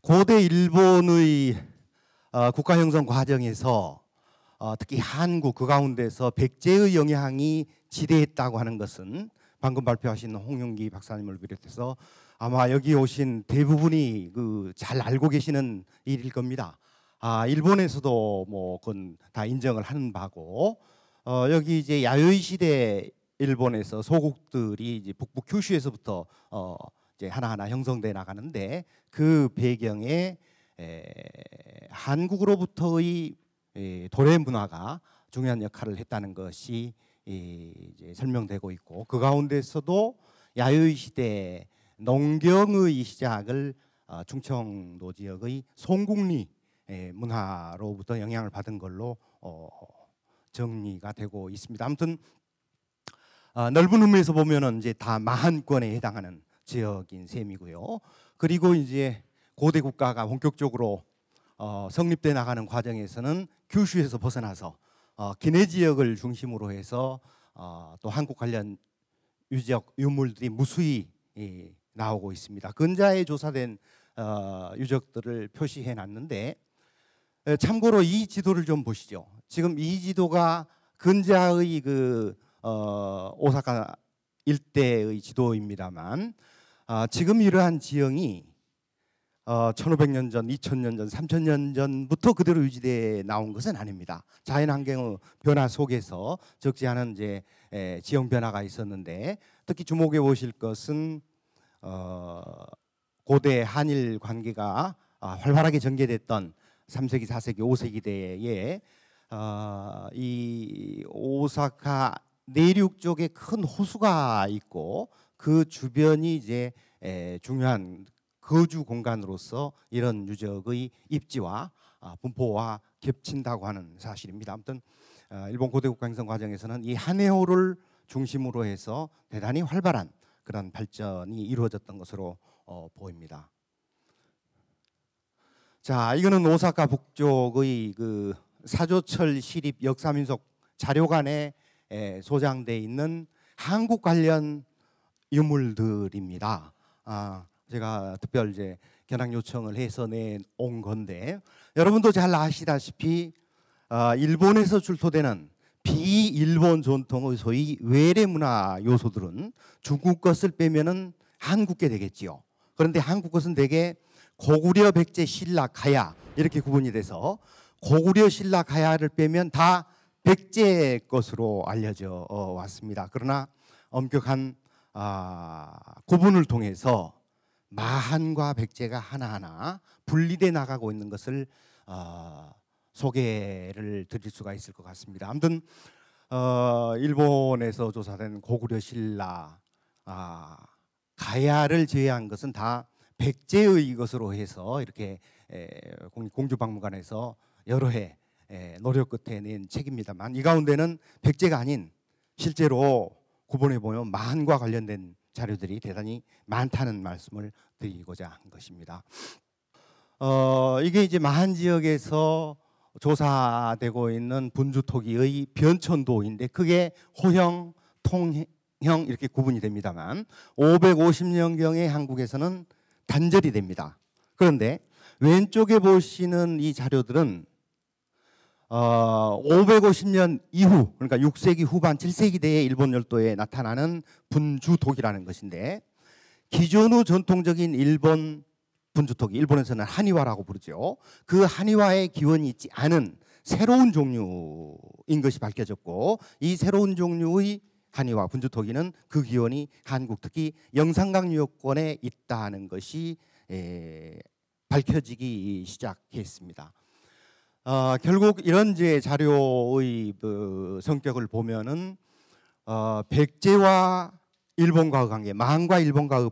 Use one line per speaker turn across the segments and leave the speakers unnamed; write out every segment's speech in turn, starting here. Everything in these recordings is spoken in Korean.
고대 일본의 아, 국가 형성 과정에서 아, 특히 한국 그 가운데서 백제의 영향이 지대했다고 하는 것은 방금 발표하신 홍용기 박사님을 비롯해서 아마 여기 오신 대부분이 그잘 알고 계시는 일일 겁니다. 아 일본에서도 뭐 그건 다 인정을 하는 바고 어, 여기 이제 야요이 시대 일본에서 소국들이 이제 북부 규슈에서부터 어, 이제 하나하나 형성돼 나가는데 그 배경에 에, 한국으로부터의 에, 도래 문화가 중요한 역할을 했다는 것이 이, 이제 설명되고 있고 그 가운데서도 야유의 시대 농경의 시작을 어, 충청도 지역의 송국리 에, 문화로부터 영향을 받은 걸로 어, 정리가 되고 있습니다. 아무튼 어, 넓은 의미에서 보면은 이제 다 마한권에 해당하는 지역인 셈이고요. 그리고 이제 고대 국가가 본격적으로 어, 성립돼 나가는 과정에서는 규슈에서 벗어나서 어, 기내 지역을 중심으로 해서 어, 또 한국 관련 유적 유물들이 무수히 예, 나오고 있습니다. 근자에 조사된 어, 유적들을 표시해 놨는데 참고로 이 지도를 좀 보시죠. 지금 이 지도가 근자의 그 어, 오사카 일대의 지도입니다만 아, 지금 이러한 지형이 어, 1500년 전, 2000년 전, 3000년 전부터 그대로 유지돼 나온 것은 아닙니다. 자연 환경의 변화 속에서 적지 않은 이제 에, 지형 변화가 있었는데 특히 주목해 보실 것은 어, 고대 한일 관계가 아, 활발하게 전개됐던 3세기, 4세기, 5세기 대에 어, 이 오사카 내륙 쪽에 큰 호수가 있고 그 주변이 이제 중요한 거주 공간으로서 이런 유적의 입지와 아, 분포와 겹친다고 하는 사실입니다. 아무튼 어, 일본 고대 국가행성 과정에서는 이 한해호를 중심으로 해서 대단히 활발한 그런 발전이 이루어졌던 것으로 어, 보입니다. 자, 이거는 오사카 북쪽의 그 사조철 시립 역사민속 자료관에 소장돼 있는 한국 관련 유물들입니다. 아, 제가 특별 이제 견학 요청을 해서 낸온 건데 여러분도 잘 아시다시피 아, 일본에서 출토되는 비일본 전통의 소위 외래 문화 요소들은 중국 것을 빼면은 한국 게 되겠지요. 그런데 한국 것은 대개 고구려, 백제, 신라, 가야 이렇게 구분이 돼서 고구려, 신라, 가야를 빼면 다 백제 것으로 알려져 어, 왔습니다. 그러나 엄격한 어, 구분을 통해서 마한과 백제가 하나하나 분리돼 나가고 있는 것을 어, 소개를 드릴 수가 있을 것 같습니다. 아무튼 어, 일본에서 조사된 고구려 신라 아, 가야를 제외한 것은 다 백제의 것으로 해서 이렇게 에, 공주박물관에서 여러 해 에, 노력 끝에 낸 책입니다만 이 가운데는 백제가 아닌 실제로 구분해 보면 만과 관련된 자료들이 대단히 많다는 말씀을 드리고자 한 것입니다. 어, 이게 이제 마 지역에서 조사되고 있는 분주 토기의 변천도인데 그게 호형, 통형 이렇게 구분이 됩니다만 550년경에 한국에서는 단절이 됩니다. 그런데 왼쪽에 보시는 이 자료들은 어, 550년 이후 그러니까 6세기 후반 7세기 대에 일본 열도에 나타나는 분주독이라는 것인데 기존의 전통적인 일본 분주토기 일본에서는 한의화라고 부르죠. 그 한의화의 기원이 있지 않은 새로운 종류인 것이 밝혀졌고 이 새로운 종류의 한의화 분주토기는 그 기원이 한국 특히 영산강 유역권에 있다는 것이 에, 밝혀지기 시작했습니다. 어, 결국 이런 제 자료의 그 성격을 보면은 어, 백제와 일본과의 관계, 망과 일본과의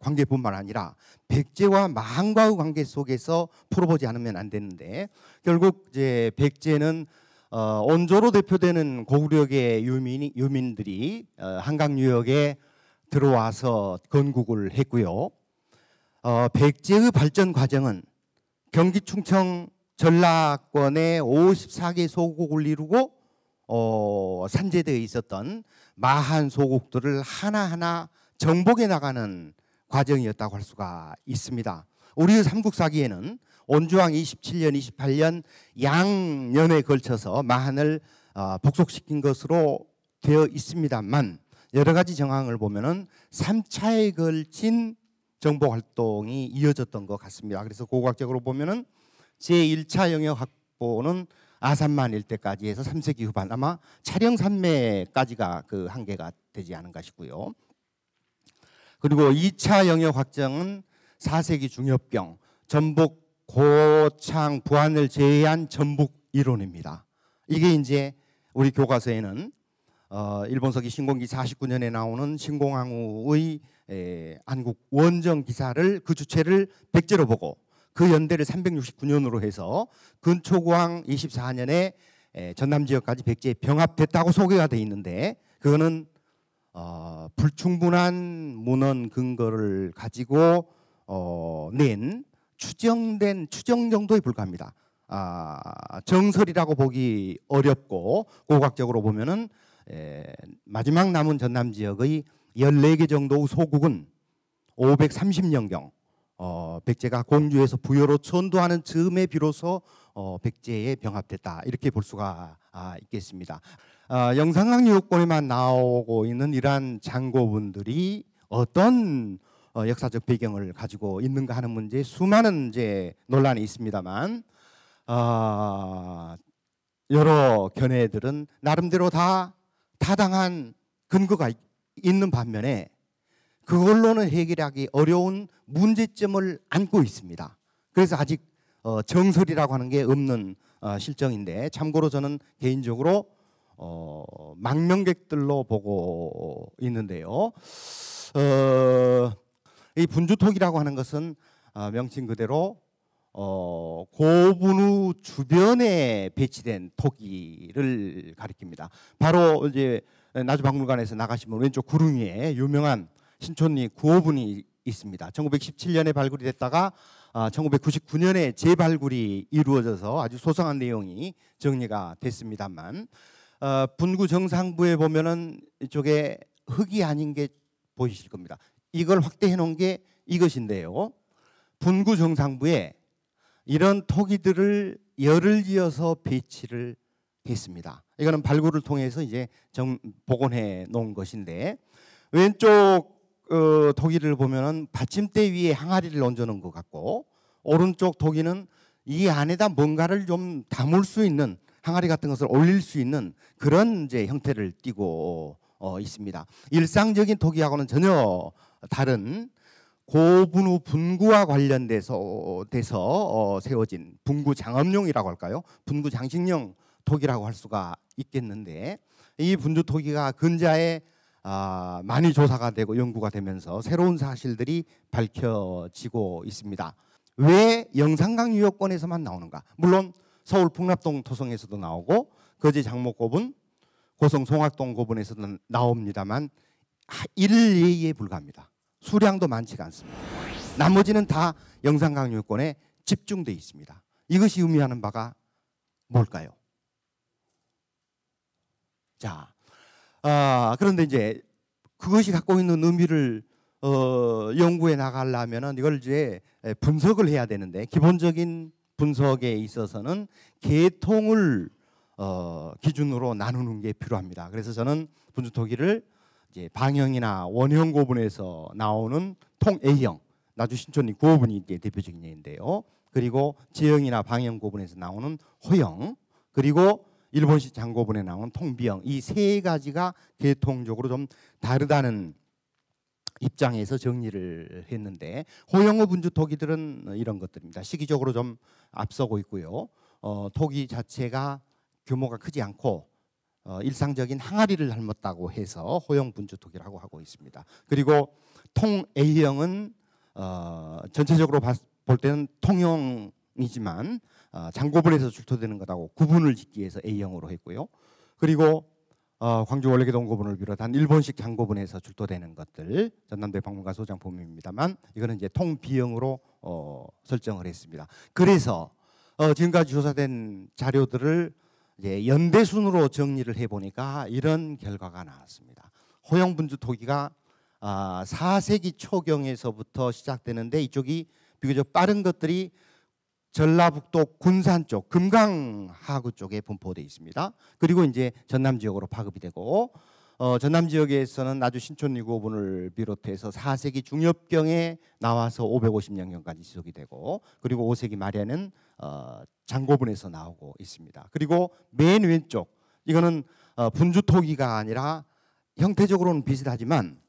관계뿐만 아니라 백제와 망과의 관계 속에서 풀어보지 않으면 안 되는데 결국 이제 백제는 어, 온조로 대표되는 고구려의 유민 유민들이 어, 한강 유역에 들어와서 건국을 했고요. 어, 백제의 발전 과정은 경기 충청 전라권의 54개 소국을 이루고 어, 산재되어 있었던 마한 소국들을 하나하나 정복해 나가는 과정이었다고 할 수가 있습니다. 우리의 삼국사기에는 온주왕 27년, 28년 양년에 걸쳐서 마한을 어, 복속시킨 것으로 되어 있습니다만 여러 가지 정황을 보면 3차에 걸친 정보 활동이 이어졌던 것 같습니다. 그래서 고고적으로 보면은 제1차 영역 확보는 아산만 일대까지 해서 3세기 후반 아마 차령 산매까지가 그 한계가 되지 않은가 싶고요. 그리고 2차 영역 확정은 4세기 중엽병, 전북 고창 부안을 제외한 전북 이론입니다. 이게 이제 우리 교과서에는 어, 일본서기 신공기 49년에 나오는 신공항우의 에, 안국 원정 기사를 그 주체를 백제로 보고 그 연대를 369년으로 해서 근초고왕 24년에 전남 지역까지 백제에 병합됐다고 소개가 돼 있는데 그거는 어, 불충분한 문헌 근거를 가지고 어, 낸 추정된 추정 정도에 불과합니다. 아, 정설이라고 보기 어렵고 고각적으로 보면은 에, 마지막 남은 전남 지역의 14개 정도의 소국은 530년경 어, 백제가 공주에서 부여로 천도하는 즈음에 비로소 어, 백제에 병합됐다 이렇게 볼 수가 아, 있겠습니다. 아, 영상학 유곡본에만 나오고 있는 이러한 장고분들이 어떤 어, 역사적 배경을 가지고 있는가 하는 문제 수많은 이제 논란이 있습니다만 어, 여러 견해들은 나름대로 다 타당한 근거가 있는 반면에 그걸로는 해결하기 어려운 문제점을 안고 있습니다. 그래서 아직 어, 정설이라고 하는 게 없는 어, 실정인데 참고로 저는 개인적으로 어, 망명객들로 보고 있는데요. 어, 이 분주톡이라고 하는 것은 어, 명칭 그대로 어, 고분우 주변에 배치된 토기를 가리킵니다. 바로 이제 나주박물관에서 나가시면 왼쪽 구릉 위에 유명한 신촌리 구호분이 있습니다. 1917년에 발굴이 됐다가 1999년에 아, 재발굴이 이루어져서 아주 소상한 내용이 정리가 됐습니다만 어, 분구 정상부에 보면은 이쪽에 흙이 아닌 게 보이실 겁니다. 이걸 확대해 놓은 게 이것인데요. 분구 정상부에 이런 토기들을 열을 이어서 배치를 했습니다. 이거는 발굴을 통해서 이제 정, 복원해 놓은 것인데 왼쪽 어, 도기를 보면은 받침대 위에 항아리를 얹어놓은 것 같고 오른쪽 도기는 이 안에다 뭔가를 좀 담을 수 있는 항아리 같은 것을 올릴 수 있는 그런 이제 형태를 띠고 어, 있습니다. 일상적인 토기하고는 전혀 다른 고분후 분구와 관련돼서 돼서 어, 세워진 분구 장엄용이라고 할까요? 분구 장식용 토기라고 할 수가 있겠는데 이 분주 토기가 근자에 아, 많이 조사가 되고 연구가 되면서 새로운 사실들이 밝혀지고 있습니다. 왜 영산강 유역권에서만 나오는가? 물론 서울 풍납동 토성에서도 나오고 거제 장목고분, 고성 송악동 고분에서도 나옵니다만 일리에 불과합니다. 수량도 많지가 않습니다. 나머지는 다 영산강 유역권에 집중돼 있습니다. 이것이 의미하는 바가 뭘까요? 자, 아, 그런데 이제 그것이 갖고 있는 의미를 어, 연구해 나가려면 이걸 이제 분석을 해야 되는데 기본적인 분석에 있어서는 계통을 어, 기준으로 나누는 게 필요합니다. 그래서 저는 분주토기를 이제 방형이나 원형 고분에서 나오는 통 A형, 나주 신촌이 고분이 이제 대표적인 예인데요. 그리고 지형이나 방형 고분에서 나오는 호형, 그리고 일본식 장고본에 나온 통비형 이 세 가지가 대통적으로 좀 다르다는 입장에서 정리를 했는데 호영어 분주 토기들은 이런 것들입니다. 시기적으로 좀 앞서고 있고요. 어, 토기 자체가 규모가 크지 않고 어, 일상적인 항아리를 닮았다고 해서 호영 분주 토기라고 하고 있습니다. 그리고 통 A형은 어, 전체적으로 봤, 볼 때는 통형 이지만 아, 장고분에서 출토되는 거라고 구분을 짓기 위해서 A형으로 했고요. 그리고 어, 광주 원래기동 고분을 비롯한 일본식 장고분에서 출토되는 것들 전남대 박물관 소장 보입니다만 이거는 이제 통 B형으로 어, 설정을 했습니다. 그래서 어, 지금까지 조사된 자료들을 이제 연대 순으로 정리를 해보니까 이런 결과가 나왔습니다. 호영분주 토기가 아, 4세기 초경에서부터 시작되는데 이쪽이 비교적 빠른 것들이 전라북도 군산 쪽 금강하구 쪽에 분포돼 있습니다. 그리고 이제 전남 지역으로 파급이 되고 어, 전남 지역에서는 나주 신촌리 고분을 비롯해서 4세기 중엽경에 나와서 550년경까지 지속이 되고 그리고 5세기 말에는 어, 장고분에서 나오고 있습니다. 그리고 맨 왼쪽 이거는 어, 분주 토기가 아니라 형태적으로는 비슷하지만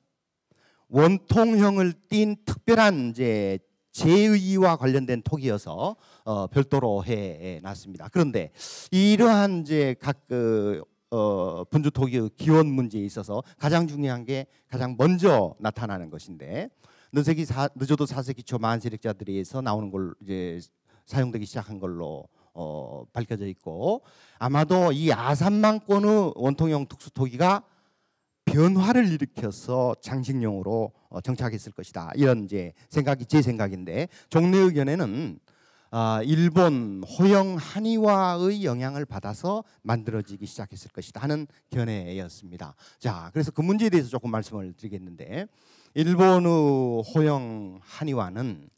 원통형을 띤 특별한 이제 제의와 관련된 톡이어서 어, 별도로 해 놨습니다. 그런데 이러한 이제 각 그, 어, 분주톡의 기원 문제에 있어서 가장 중요한 게 가장 먼저 나타나는 것인데 늦세기 사, 늦어도 4세기 초 만세력자들에 서 나오는 걸 이제 사용되기 시작한 걸로 어, 밝혀져 있고 아마도 이 아산만권의 원통형 특수토기가 변화를 일으켜서 장식용으로 어, 정착했을 것이다. 이런 이제 생각이 제 생각인데 종래 의견에는 아, 일본 호영 한의화의 영향을 받아서 만들어지기 시작했을 것이다 하는 견해였습니다. 자, 그래서 그 문제에 대해서 조금 말씀을 드리겠는데 일본의 호영 한의화는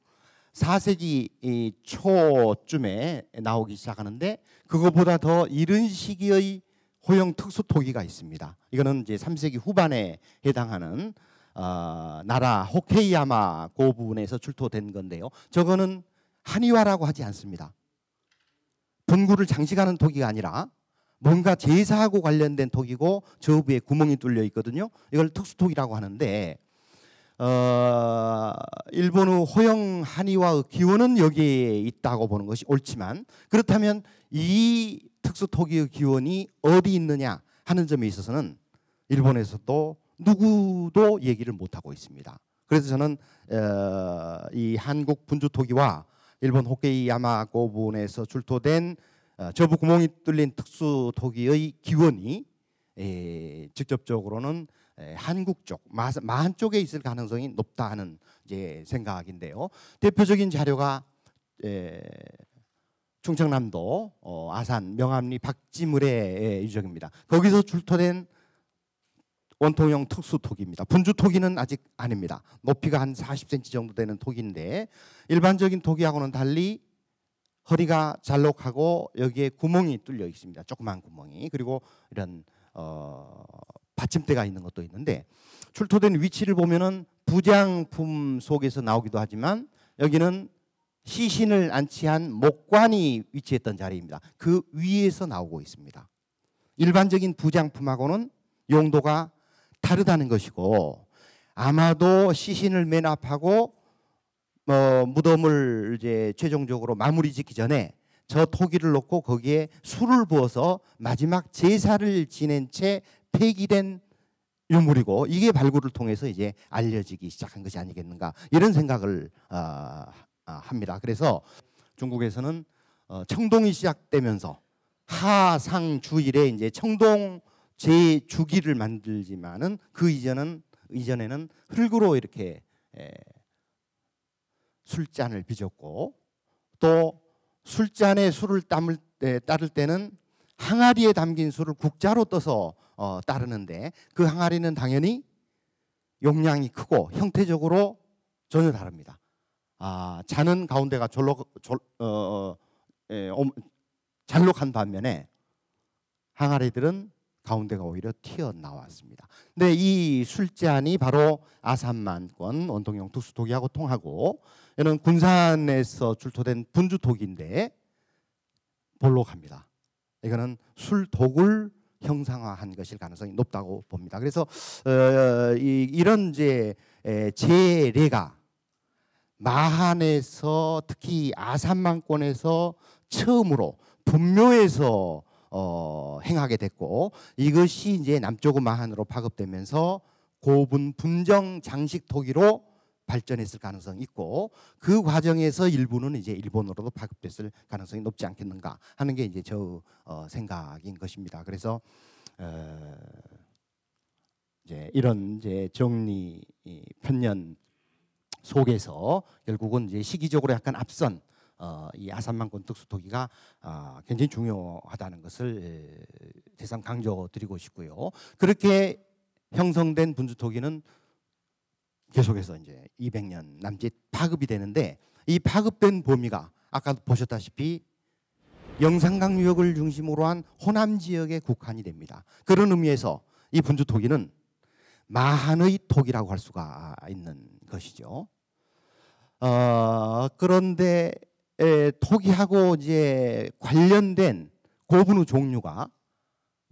4세기 초쯤에 나오기 시작하는데 그것보다 더 이른 시기의 호영 특수 토기가 있습니다. 이거는 이제 3세기 후반에 해당하는 어, 나라 호케이야마 고분에서 출토된 건데요. 저거는 한의화라고 하지 않습니다. 분구를 장식하는 토기가 아니라 뭔가 제사하고 관련된 독이고 저 부에 구멍이 뚫려 있거든요. 이걸 특수독이라고 하는데 어, 일본의 호영 한의와의 기원은 여기에 있다고 보는 것이 옳지만 그렇다면 이 특수 토기의 기원이 어디 있느냐 하는 점에 있어서는 일본에서도 누구도 얘기를 못 하고 있습니다. 그래서 저는 어, 이 한국 분주 토기와 일본 호케이 야마고분에서 출토된 어, 저부 구멍이 뚫린 특수 토기의 기원이 직접적으로는 한국 쪽 마, 한 쪽에 있을 가능성이 높다 하는 이제 생각인데요. 대표적인 자료가 충청남도 어, 아산 명암리 박지물의 유적입니다. 거기서 출토된 원통형 특수 토기입니다. 분주 토기는 아직 아닙니다. 높이가 한 40cm 정도 되는 토기인데 일반적인 토기하고는 달리 허리가 잘록하고 여기에 구멍이 뚫려 있습니다. 조그만 구멍이 그리고 이런 어, 받침대가 있는 것도 있는데 출토된 위치를 보면은 부장품 속에서 나오기도 하지만 여기는 시신을 안치한 목관이 위치했던 자리입니다. 그 위에서 나오고 있습니다. 일반적인 부장품하고는 용도가 다르다는 것이고 아마도 시신을 맨 앞하고 어, 무덤을 이제 최종적으로 마무리 짓기 전에 저 토기를 놓고 거기에 술을 부어서 마지막 제사를 지낸 채 폐기된 유물이고 이게 발굴을 통해서 이제 알려지기 시작한 것이 아니겠는가 이런 생각을 어, 아, 합니다. 그래서 중국에서는 어, 청동이 시작되면서 하상주일에 이제 청동 제주기를 만들지만은 그 이전은 이전에는 흙으로 이렇게 술잔을 빚었고 또 술잔에 술을 담을 때, 따를 때는 항아리에 담긴 술을 국자로 떠서 어, 따르는데 그 항아리는 당연히 용량이 크고 형태적으로 전혀 다릅니다. 아, 자는 가운데가 졸록 졸, 어, 에, 예, 잘록한 반면에 항아리들은 가운데가 오히려 튀어나왔습니다. 근데 이 술잔이 바로 아산만권 원통형 특수토기하고 통하고 얘는 군산에서 출토된 분주토기인데 볼록합니다. 이거는 술독을 형상화한 것일 가능성이 높다고 봅니다. 그래서 어, 이, 런 이제 재례가 마한에서 특히 아산만권에서 처음으로 분묘에서 어, 행하게 됐고 이것이 이제 남쪽은 마한으로 파급되면서 고분 분정 장식 토기로 발전했을 가능성이 있고 그 과정에서 일부는 이제 일본으로도 파급됐을 가능성이 높지 않겠는가 하는 게 이제 저 어, 생각인 것입니다. 그래서 어, 이제 이런 이제 정리 편년 속에서 결국은 이제 시기적으로 약간 앞선 어, 이 아산만권 특수토기가 어, 아, 굉장히 중요하다는 것을 대상 강조드리고 싶고요. 그렇게 형성된 분주토기는 계속해서 이제 200년 남짓 파급이 되는데 이 파급된 범위가 아까 보셨다시피 영산강 유역을 중심으로 한 호남 지역의 국한이 됩니다. 그런 의미에서 이 분주 토기는 마한의 토기라고 할 수가 있는 것이죠. 어, 그런데 에, 토기하고 이제 관련된 고분의 종류가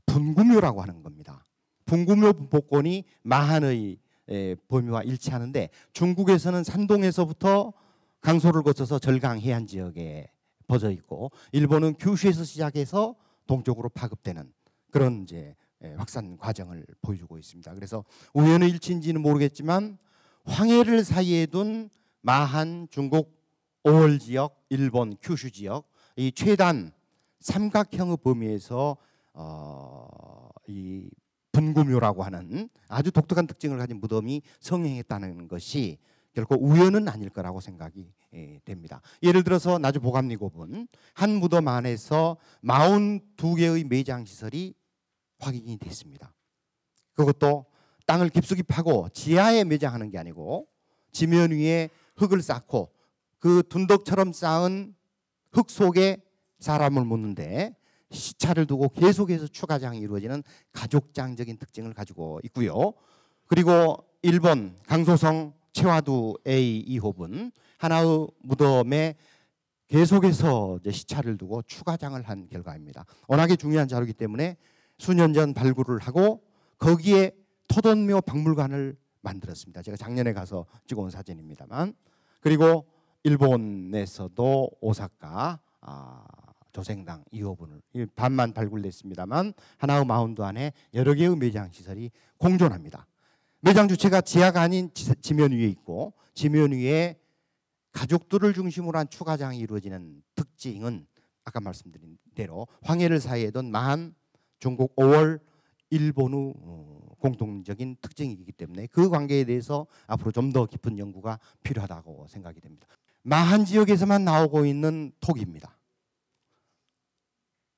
분구묘라고 하는 겁니다. 분구묘 복권이 마한의 에, 범위와 일치하는데 중국에서는 산동에서부터 강소를 거쳐서 절강 해안 지역에 퍼져 있고 일본은 규슈에서 시작해서 동쪽으로 파급되는 그런 이제 확산 과정을 보여주고 있습니다. 그래서 우연의 일치인지는 모르겠지만 황해를 사이에 둔 마한 중국 오월 지역, 일본 큐슈 지역 이 최단 삼각형의 범위에서 어, 이 분구묘라고 하는 아주 독특한 특징을 가진 무덤이 성행했다는 것이 결코 우연은 아닐 거라고 생각이 예, 됩니다. 예를 들어서 나주 보감리 고분 한 무덤 안에서 42개의 매장 시설이 확인이 됐습니다. 그것도 땅을 깊숙이 파고 지하에 매장하는 게 아니고 지면 위에 흙을 쌓고 그 둔덕처럼 쌓은 흙 속에 사람을 묻는데 시차를 두고 계속해서 추가장이 이루어지는 가족장적인 특징을 가지고 있고요. 그리고 일본 강소성 최화두 A 2호분 하나의 무덤에 계속해서 시차를 두고 추가장을 한 결과입니다. 워낙에 중요한 자료이기 때문에 수년 전 발굴을 하고 거기에 토돈묘 박물관을 만들었습니다. 제가 작년에 가서 찍어온 사진입니다만 그리고 일본에서도 오사카 아, 조생당 2호분을 반만 발굴됐습니다만 하나의 마운드 안에 여러 개의 매장 시설이 공존합니다. 매장 주체가 지하가 아닌 지면 위에 있고 지면 위에 가족들을 중심으로 한 추가장이 이루어지는 특징은 아까 말씀드린 대로 황해를 사이에 둔만 중국 5월 일본의 어, 공통적인 특징이기 때문에 그 관계에 대해서 앞으로 좀 더 깊은 연구가 필요하다고 생각이 됩니다. 마한 지역에서만 나오고 있는 독입니다.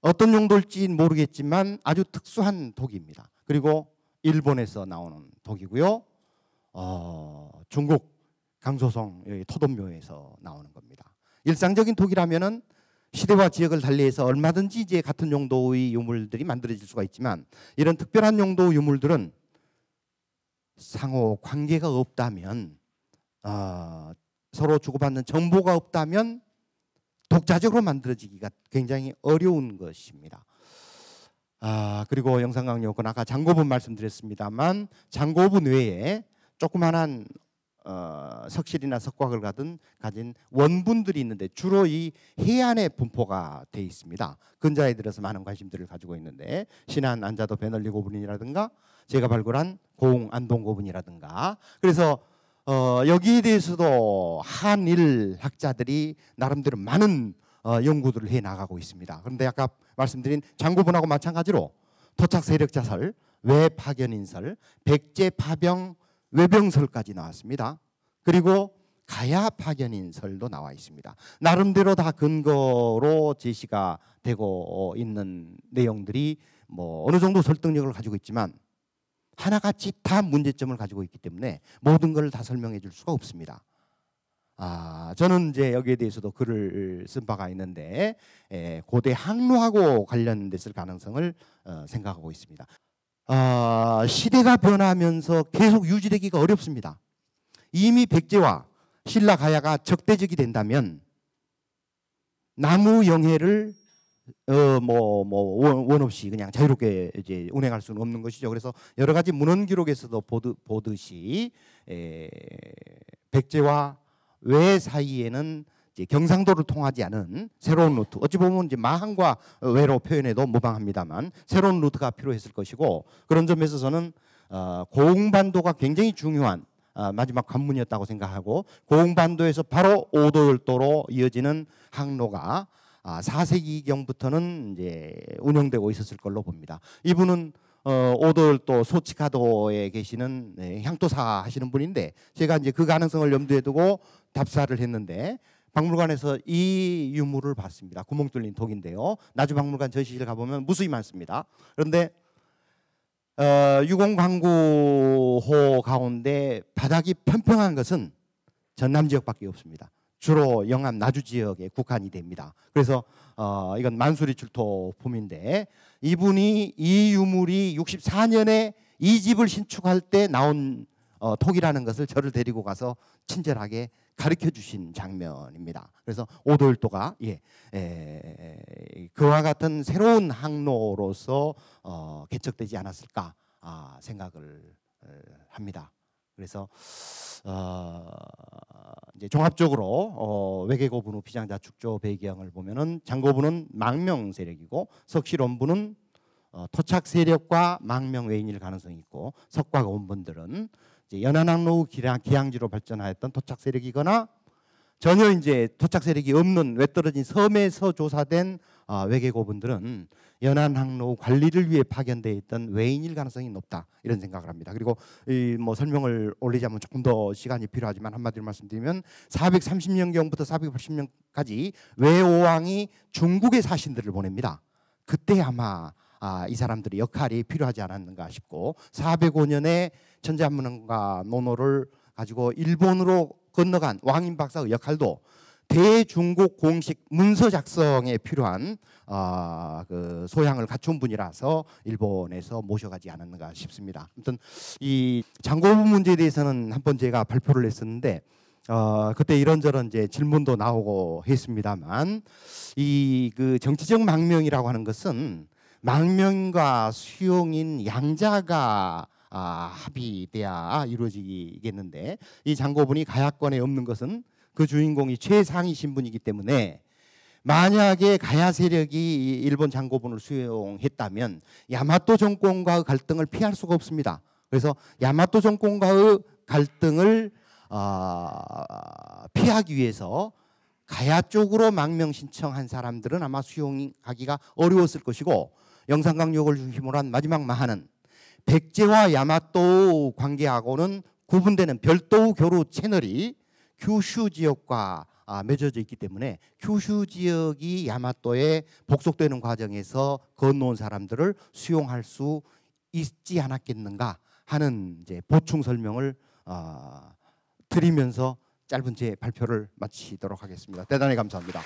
어떤 용도일지는 모르겠지만 아주 특수한 독입니다. 그리고 일본에서 나오는 독이고요. 어, 중국 강소성 토돈묘에서 나오는 겁니다. 일상적인 독이라면 시대와 지역을 달리해서 얼마든지 이제 같은 용도의 유물들이 만들어질 수가 있지만 이런 특별한 용도 유물들은 상호 관계가 없다면 어, 서로 주고받는 정보가 없다면 독자적으로 만들어지기가 굉장히 어려운 것입니다. 아, 그리고 영상 강요권 아까 장고분 말씀드렸습니다만 장고분 외에 조그만한 어, 석실이나 석곽을 가든 가진 원분들이 있는데 주로 이 해안에 분포가 돼 있습니다. 근자에 들어서 많은 관심들을 가지고 있는데 신안 안자도 베널리 고분이라든가 제가 발굴한 고흥 안동 고분이라든가 그래서 어, 여기에 대해서도 한일 학자들이 나름대로 많은 어, 연구들을 해 나가고 있습니다. 그런데 아까 말씀드린 장고분하고 마찬가지로 토착 세력 자설, 외 파견 인설, 백제 파병 외병설까지 나왔습니다. 그리고 가야 파견인설도 나와 있습니다. 나름대로 다 근거로 제시가 되고 있는 내용들이 뭐 어느 정도 설득력을 가지고 있지만 하나같이 다 문제점을 가지고 있기 때문에 모든 걸 다 설명해 줄 수가 없습니다. 아, 저는 이제 여기에 대해서도 글을 쓴 바가 있는데 에, 예, 고대 항로하고 관련됐을 가능성을 어, 생각하고 있습니다. 어, 시대가 변하면서 계속 유지되기가 어렵습니다. 이미 백제와 신라 가야가 적대적이 된다면 나무 영해를 어뭐뭐 뭐, 뭐 원, 없이 그냥 자유롭게 이제 운행할 수는 없는 것이죠. 그래서 여러 가지 문헌 기록에서도 보드, 보듯이 에, 백제와 외 사이에는 경상도를 통하지 않은 새로운 루트 어찌 보면 이제 마항과 외로 표현해도 무방합니다만 새로운 루트가 필요했을 것이고 그런 점에 있어서는 어, 고흥반도가 굉장히 중요한 어, 마지막 관문이었다고 생각하고 고흥반도에서 바로 오도열도로 이어지는 항로가 4세기경부터는 아, 이제 운영되고 있었을 걸로 봅니다. 이분은 어, 오돌도 소치카도에 계시는 네, 향토사 하시는 분인데 제가 이제 그 가능성을 염두에 두고 답사를 했는데 박물관에서 이 유물을 봤습니다. 구멍 뚫린 독인데요. 나주박물관 전시실 가보면 무수히 많습니다. 그런데 어, 유공광구호 가운데 바닥이 평평한 것은 전남 지역밖에 없습니다. 주로 영암 나주 지역에 국한이 됩니다. 그래서 어, 이건 만수리 출토품인데 이분이 이 유물이 64년에 이 집을 신축할 때 나온 어, 톡이라는 것을 저를 데리고 가서 친절하게 가르쳐 주신 장면입니다. 그래서 오돌도가 예, 에, 그와 같은 새로운 항로로서 어, 개척되지 않았을까 아, 생각을 어, 합니다. 그래서 어, 이제 종합적으로 어, 외계고분우 비장자축조 배경을 보면은 장고분은 망명 세력이고 석실원분은 어, 토착 세력과 망명 외인일 가능성이 있고 석과가 분들은 연안항로 기항지로 발전하였던 토착 세력이거나 전혀 이제 토착 세력이 없는 외떨어진 섬에서 조사된 어, 외계고분들은 연안항로 관리를 위해 파견되어 있던 외인일 가능성이 높다 이런 생각을 합니다. 그리고 이 뭐 설명을 올리자면 조금 더 시간이 필요하지만 한마디로 말씀드리면 430년경부터 480년까지 외오왕이 중국의 사신들을 보냅니다. 그때 아마 아, 이 사람들의 역할이 필요하지 않았는가 싶고 405년에 천자문헌과 논어를 가지고 일본으로 건너간 왕인 박사의 역할도 대중국 공식 문서 작성에 필요한 어, 그 소양을 갖춘 분이라서 일본에서 모셔가지 않았는가 싶습니다. 아무튼 이 장고부 문제에 대해서는 한번 제가 발표를 했었는데 어, 그때 이런저런 이제 질문도 나오고 했습니다만 이 그 정치적 망명이라고 하는 것은 망명과 수용인 양자가 아, 합의돼야 이루어지겠는데 이 장고분이 가야권에 없는 것은 그 주인공이 최상위 신분이기 때문에 만약에 가야 세력이 일본 장고분을 수용했다면 야마토 정권과의 갈등을 피할 수가 없습니다. 그래서 야마토 정권과의 갈등을 어, 피하기 위해서 가야 쪽으로 망명 신청한 사람들은 아마 수용하기가 어려웠을 것이고 영상 강력을 중심으로 한 마지막 마하는 백제와 야마토 관계하고는 구분되는 별도 교류 채널이 규슈 지역과 아, 맺어져 있기 때문에 규슈 지역이 야마토에 복속되는 과정에서 건너온 사람들을 수용할 수 있지 않았겠는가 하는 이제 보충 설명을 어, 드리면서 짧은 제 발표를 마치도록 하겠습니다. 대단히 감사합니다.